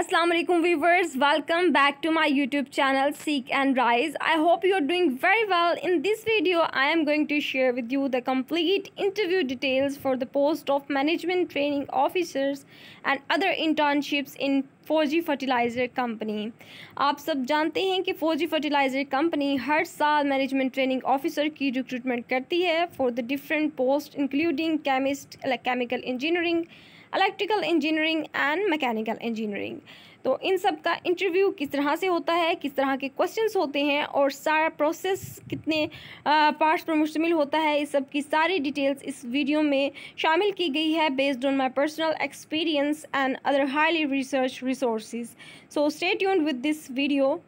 Assalamualaikum viewers welcome back to my youtube channel seek and rise i hope you are doing very well in this video i am going to share with you the complete interview details for the post of management training officers and other internships in फौजी Fertilizer Company. आप सब जानते हैं कि 4G Fertilizer Company हर साल Management Training Officer की recruitment करती है the different different including chemist like chemical engineering. Electrical engineering and mechanical engineering तो इन सब का इंटरव्यू किस तरह से होता है किस तरह के क्वेश्चंस होते हैं और सारा प्रोसेस कितने पार्ट्स पर मुश्तमिल होता है इस सब की सारी डिटेल्स इस वीडियो में शामिल की गई है based on my personal experience and other highly research resources so stay यून with this video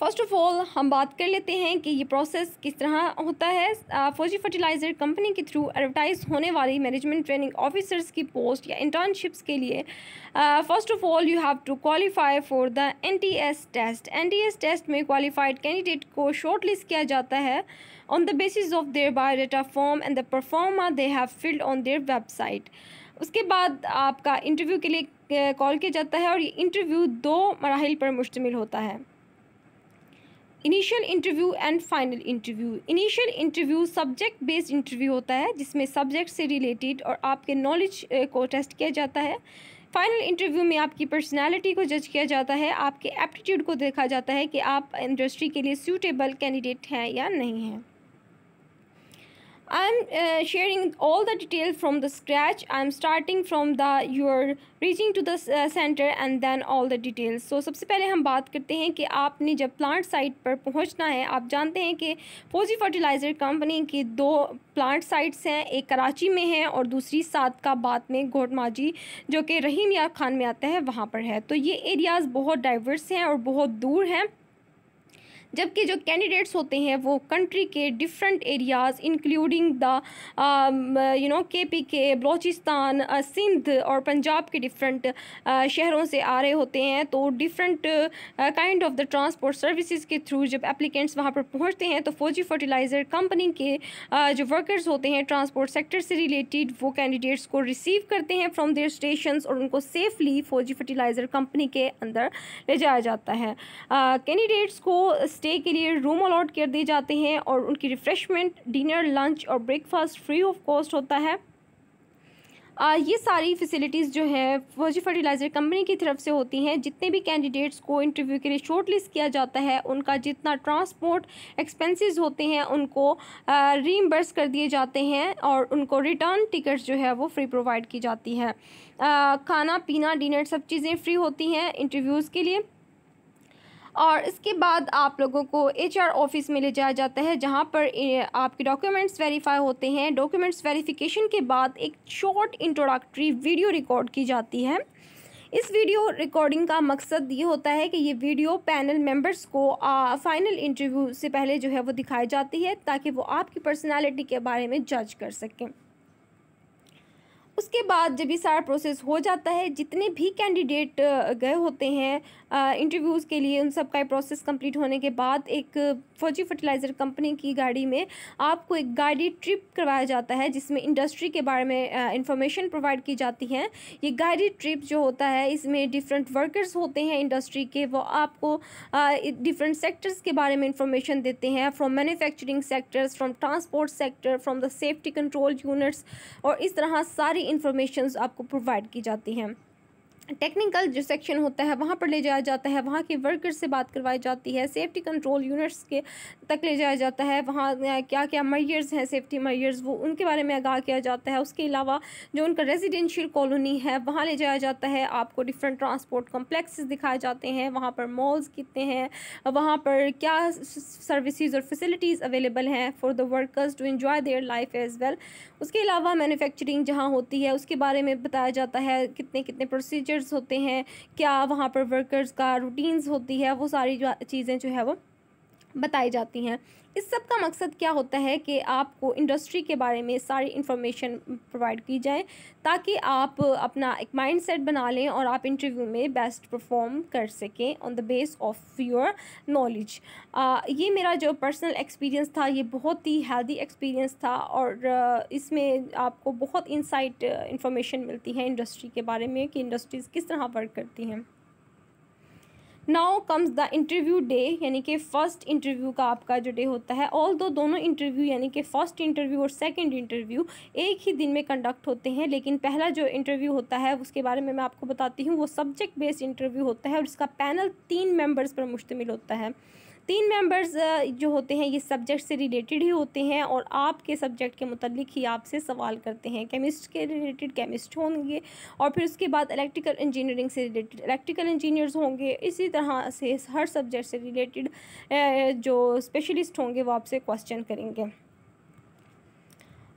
first of all हम बात कर लेते हैं कि ये प्रोसेस किस तरह होता है फौजी फर्टिलाइज़र कंपनी के थ्रू एडवर्टाइज होने वाली मैनेजमेंट ट्रेनिंग ऑफिसर्स की पोस्ट या इंटर्नशिप्स के लिए first of all you have to qualify for the NTS test NTS test में क्वालिफाइड कैंडिडेट को शॉर्ट लिस्ट किया जाता है on the basis of their biodata form and the proforma they have filled on their website उसके बाद आपका interview के लिए कॉल किया जाता है और ये इंटरव्यू दो मराहल पर मुश्तमिल होता है initial interview and final interview initial interview subject based interview होता है जिसमें सब्जेक्ट से रिलेटेड और आपके नॉलेज को टेस्ट किया जाता है फाइनल इंटरव्यू में आपकी पर्सनालिटी को जज किया जाता है आपके एप्टीट्यूड को देखा जाता है कि आप इंडस्ट्री के लिए सूटेबल कैंडिडेट हैं या नहीं हैं I'm uh, sharing all the details from the scratch. I'm starting from the your reaching to the uh, center and then all the details. So सबसे पहले हम बात करते हैं कि आपने जब प्लांट साइट पर पहुंचना है आप जानते हैं कि फौजी फर्टिलाइज़र कंपनी की दो प्लांट साइट्स हैं एक कराची में है और दूसरी सात का बाद में घोट माजी जो कि रहीम या खान में आता है वहाँ पर है तो ये एरियाज़ बहुत डाइवर्स हैं और बहुत दूर हैं जबकि जो कैंडिडेट्स होते हैं वो कंट्री के different areas including the you know K P K Balochistan Sindh और पंजाब के डिफरेंट शहरों से आ रहे होते हैं तो different kind of the transport services के थ्रू जब एप्लीकेंट्स वहाँ पर पहुँचते हैं तो फौजी फर्टिलाइज़र कंपनी के uh, जो वर्कर्स होते हैं ट्रांसपोर्ट सेक्टर से रिलेटेड वो कैंडिडेट्स को रिसीव करते हैं फ्रॉम देयर स्टेशन और उनको सेफली फौजी फर्टिलाइज़र कंपनी के अंदर ले जाया जाता है कैंडिडेट्स uh, को स्टे के लिए रूम अलॉट कर दिए जाते हैं और उनकी रिफ़्रेशमेंट डिनर लंच और ब्रेकफास्ट फ्री ऑफ कॉस्ट होता है आ, ये सारी फैसिलिटीज़ जो है फौजी फर्टिलाइज़र कंपनी की तरफ से होती हैं जितने भी कैंडिडेट्स को इंटरव्यू के लिए शॉर्ट लिस्ट किया जाता है उनका जितना ट्रांसपोर्ट एक्सपेंसेस होते हैं उनको रीम्बर्स कर दिए जाते हैं और उनको रिटर्न टिकट्स जो है वो फ्री प्रोवाइड की जाती है आ, खाना पीना डिनर सब चीज़ें फ्री होती हैं इंटरव्यूज़ के लिए और इसके बाद आप लोगों को एचआर ऑफिस में ले जाया जाता है जहाँ पर आपके डॉक्यूमेंट्स वेरीफाई होते हैं डॉक्यूमेंट्स वेरीफिकेशन के बाद एक शॉर्ट इंट्रोडक्टरी वीडियो रिकॉर्ड की जाती है इस वीडियो रिकॉर्डिंग का मकसद ये होता है कि ये वीडियो पैनल मेंबर्स को आ, फाइनल इंटरव्यू से पहले जो है वो दिखाई जाती है ताकि वो आपकी पर्सनालिटी के बारे में जज कर सकें उसके बाद जब ये सारा प्रोसेस हो जाता है जितने भी कैंडिडेट गए होते हैं इंटरव्यूज़ के लिए उन सब का प्रोसेस कंप्लीट होने के बाद एक फौजी फर्टिलाइज़र कंपनी की गाड़ी में आपको एक गाइडेड ट्रिप करवाया जाता है जिसमें इंडस्ट्री के बारे में इंफॉर्मेशन प्रोवाइड की जाती है ये गाइडेड ट्रिप जो होता है इसमें डिफरेंट वर्कर्स होते हैं इंडस्ट्री के वो आपको डिफरेंट सेक्टर्स के बारे में इंफॉर्मेशन देते हैं from manufacturing sectors from transport sector from the safety control units और इस तरह सारी इन्फॉर्मेशन आपको प्रोवाइड की जाती हैं टेक्निकल जो सेक्शन होता है वहाँ पर ले जाया जाता है वहाँ के वर्कर से बात करवाई जाती है सेफ्टी कंट्रोल यूनिट्स के तक ले जाया जाता है वहाँ क्या क्या मैयर्स हैं सेफ्टी मैयर्स वो उनके बारे में आगाह किया जाता है उसके अलावा जो उनका रेजिडेंशियल कॉलोनी है वहाँ ले जाया जाता है आपको डिफरेंट ट्रांसपोर्ट कम्प्लेक्सेस दिखाए जाते हैं वहाँ पर मॉल्स कितने हैं वहाँ पर क्या सर्विसज और फैसिलिटीज़ अवेलेबल हैं for the workers to enjoy their life as well उसके अलावा मैनुफेक्चरिंग जहाँ होती है उसके बारे में बताया जाता है कितने कितने प्रोसीजर प्रोसीजर्स होते हैं क्या वहाँ पर वर्कर्स का रूटीन्स होती है वो सारी चीज़ें जो है वो बताई जाती हैं इस सब का मकसद क्या होता है कि आपको इंडस्ट्री के बारे में सारी इंफॉर्मेशन प्रोवाइड की जाए ताकि आप अपना एक माइंड सेट बना लें और आप इंटरव्यू में बेस्ट परफॉर्म कर सकें on the base of your knowledge ये मेरा जो पर्सनल एक्सपीरियंस था ये बहुत ही हेल्दी एक्सपीरियंस था और इसमें आपको बहुत इंसाइट इंफॉर्मेशन मिलती है इंडस्ट्री के बारे में कि इंडस्ट्रीज़ किस तरह वर्क करती हैं now comes the interview day यानी कि फ़र्स्ट इंटरव्यू का आपका जो डे होता है ऑल दो दोनों इंटरव्यू यानी कि फ़र्स्ट इंटरव्यू और सेकेंड इंटरव्यू एक ही दिन में कंडक्ट होते हैं लेकिन पहला जो इंटरव्यू होता है उसके बारे में मैं आपको बताती हूँ वो सब्जेक्ट बेस्ड इंटरव्यू होता है और इसका पैनल तीन मेम्बर्स पर मुश्तमिल होता है तीन मेंबर्स जो होते हैं ये सब्जेक्ट से रिलेटेड ही होते हैं और आपके सब्जेक्ट के मतलब ही आपसे सवाल करते हैं केमिस्ट के रिलेटेड केमिस्ट होंगे और फिर उसके बाद इलेक्ट्रिकल इंजीनियरिंग से रिलेटेड इलेक्ट्रिकल इंजीनियर्स होंगे इसी तरह से हर सब्जेक्ट से रिलेटेड जो स्पेशलिस्ट होंगे वो आपसे क्वेश्चन करेंगे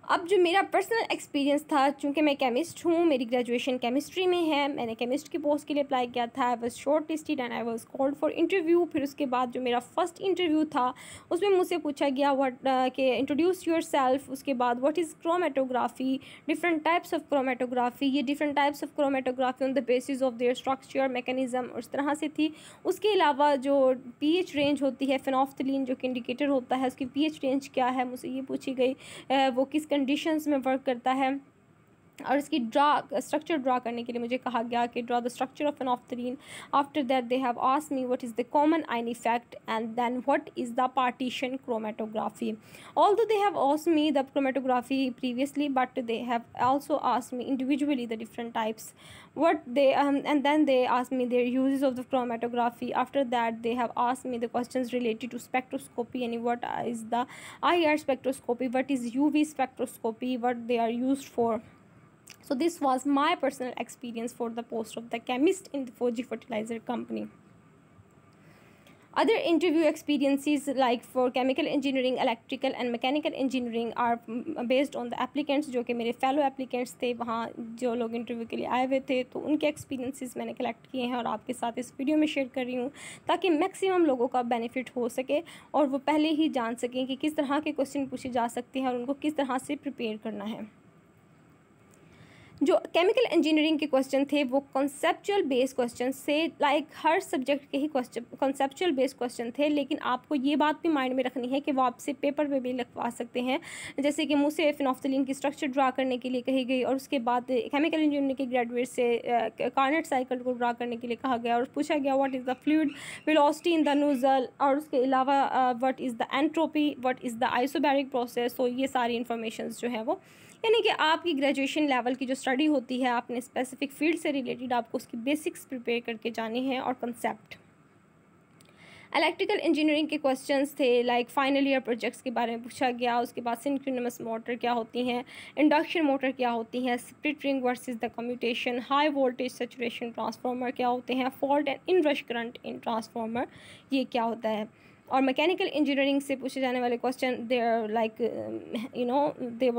अब जो मेरा पर्सनल एक्सपीरियंस था चूँकि मैं केमिस्ट हूँ मेरी ग्रेजुएशन केमिस्ट्री में है मैंने केमिस्ट की पोस्ट के लिए अप्लाई किया था I was short listed and I was called for interview फिर उसके बाद जो मेरा फर्स्ट इंटरव्यू था उसमें मुझसे पूछा गया वट के इंट्रोड्यूस योर सेल्फ उसके बाद what is chromatography different types of chromatography ये different types of chromatography on the basis of their structure mechanism उस तरह से थी उसके अलावा जो पी एच रेंज होती है फिनॉफ्थलिन जो कि इंडिकेटर होता है उसकी पी एच रेंज क्या है मुझसे ये पूछी गई uh, वो किस कंडीशंस में वर्क करता है और इसकी ड्रा स्ट्रक्चर ड्रा करने के लिए मुझे कहा गया कि draw the structure of an ऑफ्थरीन after that they have us me what is the common ion effect and then what is the partition chromatography although they have us me the chromatography previously but they have also ask me individually the different types what they and then they ask me their use of the chromatography after that they have us me the question related to spectroscopy any what is the I R spectroscopy what is U V spectroscopy what they are use for so this was my personal experience for the post of the chemist in the Fuji fertilizer company other interview experiences like for chemical engineering electrical and mechanical engineering are based on the applicants जो कि मेरे fellow applicants थे वहाँ जो लोग interview के लिए आए हुए थे तो उनके experiences मैंने collect किए हैं और आपके साथ इस video में share कर रही हूँ ताकि maximum लोगों का benefit हो सके और वो पहले ही जान सकें कि किस तरह के question पूछे जा सकते हैं और उनको किस तरह से prepare करना है जो केमिकल इंजीनियरिंग के क्वेश्चन थे वो कॉन्सेप्चुअल बेस्ड क्वेश्चन से लाइक हर सब्जेक्ट के ही क्वेश्चन कॉन्सेप्चुअल बेस्ड क्वेश्चन थे लेकिन आपको ये बात भी माइंड में रखनी है कि वो आपसे पेपर में भी लगवा सकते हैं जैसे कि मुझसे फिनॉफ्थलिन की स्ट्रक्चर ड्रा करने के लिए कही गई और उसके बाद केमिकल इंजीनियरिंग के ग्रेजुएट से कार्नेट साइकिल को ड्रा करने के लिए कहा गया और पूछा गया what is the fluid velocity in the nozzle और उसके अलावा what is the entropy what is the isobaric process तो ये सारी इन्फॉर्मेशन जो है वो यानी कि आपकी ग्रेजुएशन लेवल की जो स्टडी होती है आपने स्पेसिफिक फील्ड से रिलेटेड आपको उसकी बेसिक्स प्रिपेयर करके जाने हैं और कंसेप्ट इलेक्ट्रिकल इंजीनियरिंग के क्वेश्चंस थे लाइक फाइनल ईयर प्रोजेक्ट्स के बारे में पूछा गया उसके बाद सिंक्रोनमस मोटर क्या होती हैं इंडक्शन मोटर क्या होती हैं split ring versus the commutation high voltage saturation transformer क्या होते हैं fault and inrush current in transformer ये क्या होता है और मैकेनिकल इंजीनियरिंग से पूछे जाने वाले question they are like you know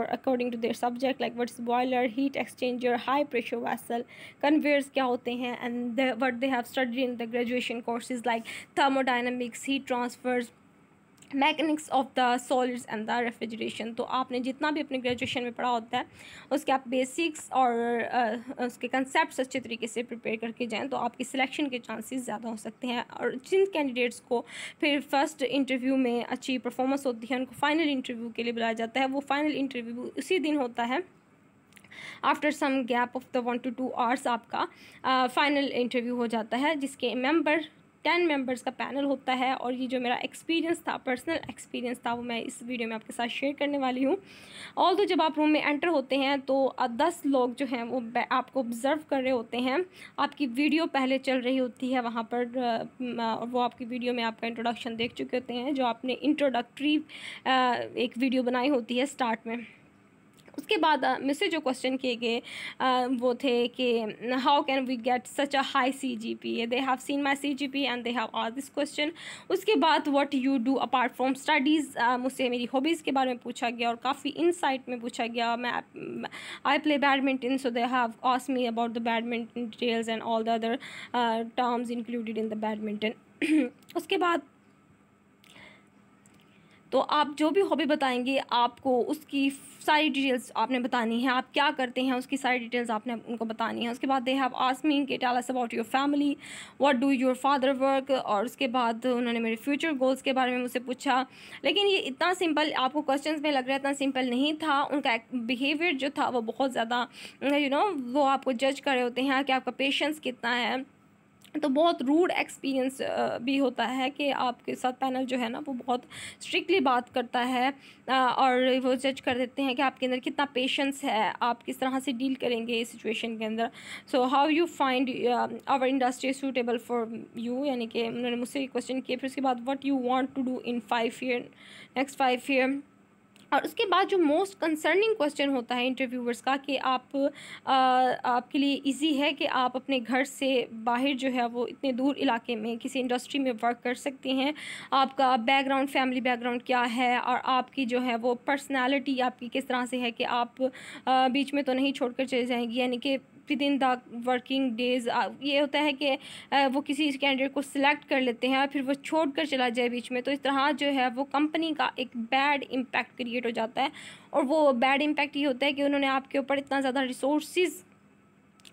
were according to their subject like what's boiler heat exchanger high pressure vessel conveyors क्या होते हैं and what they have study in the graduation courses like thermodynamics heat transfers mechanics of the solids and the refrigeration तो आपने जितना भी अपने graduation में पढ़ा होता है उसके आप बेसिक्स और आ, उसके कंसेप्ट अच्छे तरीके से प्रिपेयर करके जाएँ तो आपकी सिलेक्शन के चांसेस ज़्यादा हो सकते हैं और जिन कैंडिडेट्स को फिर फर्स्ट इंटरव्यू में अच्छी परफॉर्मेंस होती है उनको फाइनल इंटरव्यू के लिए बुलाया जाता है वो फाइनल इंटरव्यू उसी दिन होता है after some gap of the one two two hours आपका फाइनल इंटरव्यू हो जाता है जिसके मेंबर टेन मेंबर्स का पैनल होता है और ये जो मेरा एक्सपीरियंस था पर्सनल एक्सपीरियंस था वो मैं इस वीडियो में आपके साथ शेयर करने वाली हूँ ऑल तो जब आप रूम में एंटर होते हैं तो दस लोग जो हैं वो आपको ऑब्ज़र्व कर रहे होते हैं आपकी वीडियो पहले चल रही होती है वहाँ पर और वो आपकी वीडियो में आपका इंट्रोडक्शन देख चुके होते हैं जो आपने इंट्रोडक्टरी एक वीडियो बनाई होती है स्टार्ट में उसके बाद से जो क्वेश्चन किए गए वो थे कि how can we get such a high C G P they have seen my C G P and they have आज दिस क्वेश्चन उसके बाद what you do apart from studies मुझसे मेरी हॉबीज़ के बारे में पूछा गया और काफ़ी इनसाइट में पूछा गया मैं I play badminton so they have us me about the badminton details and all the other terms included in the badminton उसके बाद तो आप जो भी हॉबी बताएंगे आपको उसकी सारी डिटेल्स आपने बतानी है आप क्या करते हैं उसकी सारी डिटेल्स आपने उनको बतानी है उसके बाद दे हैव आस्क के tell us about your family what do your father work और उसके बाद उन्होंने मेरे फ्यूचर गोल्स के बारे में मुझसे पूछा लेकिन ये इतना सिंपल आपको क्वेश्चन में लग रहा है इतना सिंपल नहीं था उनका बिहेवियर जो था वो बहुत ज़्यादा यू नो वो आपको जज कर रहे होते हैं कि आपका पेशेंस कितना है तो बहुत रूड एक्सपीरियंस भी होता है कि आपके साथ पैनल जो है ना वो बहुत स्ट्रिक्टली बात करता है और वो जज कर देते हैं कि आपके अंदर कितना पेशेंस है आप किस तरह से डील करेंगे इस सिचुएशन के अंदर so how you find our industry suitable for you यानी कि उन्होंने मुझसे क्वेश्चन किया फिर उसके बाद what you want to do in five year next five year और उसके बाद जो मोस्ट कंसर्निंग क्वेश्चन होता है इंटरव्यूअर्स का कि आप आ, आपके लिए इजी है कि आप अपने घर से बाहर जो है वो इतने दूर इलाके में किसी इंडस्ट्री में वर्क कर सकते हैं आपका बैकग्राउंड फैमिली बैकग्राउंड क्या है और आपकी जो है वो पर्सनैलिटी आपकी किस तरह से है कि आप आ, बीच में तो नहीं छोड़ कर चले जाएंगी यानी कि within the working days ये होता है कि वो किसी कैंडिडेट को सिलेक्ट कर लेते हैं और फिर वो छोड़ कर चला जाए बीच में तो इस तरह जो है वो कंपनी का एक बैड इम्पैक्ट क्रिएट हो जाता है और वो बैड इम्पैक्ट ये होता है कि उन्होंने आपके ऊपर इतना ज़्यादा रिसोर्सेज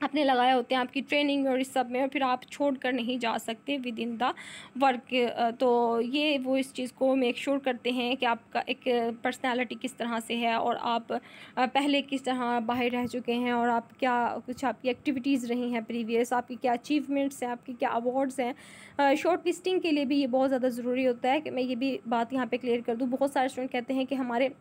आपने लगाए होते हैं आपकी ट्रेनिंग में और इस सब में और फिर आप छोड़ कर नहीं जा सकते विद इन द वर्क तो ये वो इस चीज़ को मेक श्योर sure करते हैं कि आपका एक पर्सनालिटी किस तरह से है और आप पहले किस तरह बाहर रह चुके हैं और आप क्या कुछ आपकी एक्टिविटीज़ रही हैं प्रीवियस आपकी क्या अचीवमेंट्स हैं आपके क्या अवार्ड्स हैं शॉर्ट लिस्टिंग के लिए भी ये बहुत ज़्यादा ज़रूरी होता है कि मैं ये भी बात यहाँ पर क्लियर कर दूँ बहुत सारे स्टूडेंट कहते हैं कि हमारे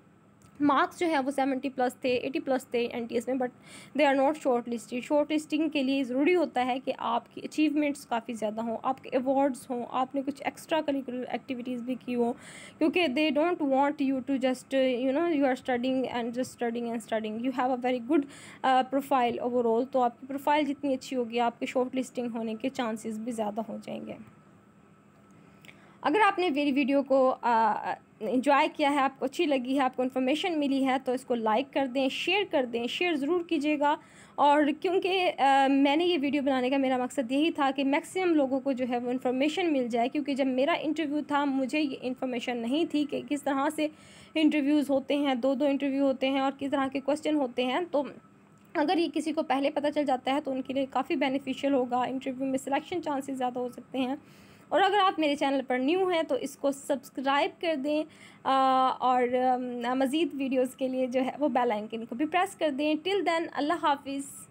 मार्क्स जो है वो सेवेंटी प्लस थे एटी प्लस थे एन में but they are not shortlisted shortlisting के लिए ज़रूरी होता है कि आपकी अचीवमेंट्स काफ़ी ज़्यादा हों आपके अवार्ड्स हों आपने कुछ एक्स्ट्रा करिकुलर एक्टिविटीज़ भी की हों क्योंकि they don't want you to just you know you are studying and just studying and studying you have a very good profile overall तो आपकी प्रोफाइल जितनी अच्छी होगी आपके शॉर्ट लिस्टिंग होने के चांसेस भी ज़्यादा हो जाएंगे अगर आपने मेरी वीडियो को आ, uh, इंजॉय किया है आपको अच्छी लगी है आपको इन्फॉर्मेशन मिली है तो इसको लाइक कर दें शेयर कर दें शेयर ज़रूर कीजिएगा और क्योंकि मैंने ये वीडियो बनाने का मेरा मकसद यही था कि मैक्सिमम लोगों को जो है वो इन्फॉर्मेशन मिल जाए क्योंकि जब मेरा इंटरव्यू था मुझे ये इन्फॉर्मेशन नहीं थी कि किस तरह से इंटरव्यूज़ होते हैं दो दो इंटरव्यू होते हैं और किस तरह के क्वेश्चन होते हैं तो अगर ये किसी को पहले पता चल जाता है तो उनके लिए काफ़ी बेनिफिशियल होगा इंटरव्यू में सिलेक्शन चांसेस ज़्यादा हो सकते हैं और अगर आप मेरे चैनल पर न्यू हैं तो इसको सब्सक्राइब कर दें और मज़ीद वीडियोज़ के लिए जो है वो बेल आइकन को भी प्रेस कर दें टिल देन अल्लाह हाफिज़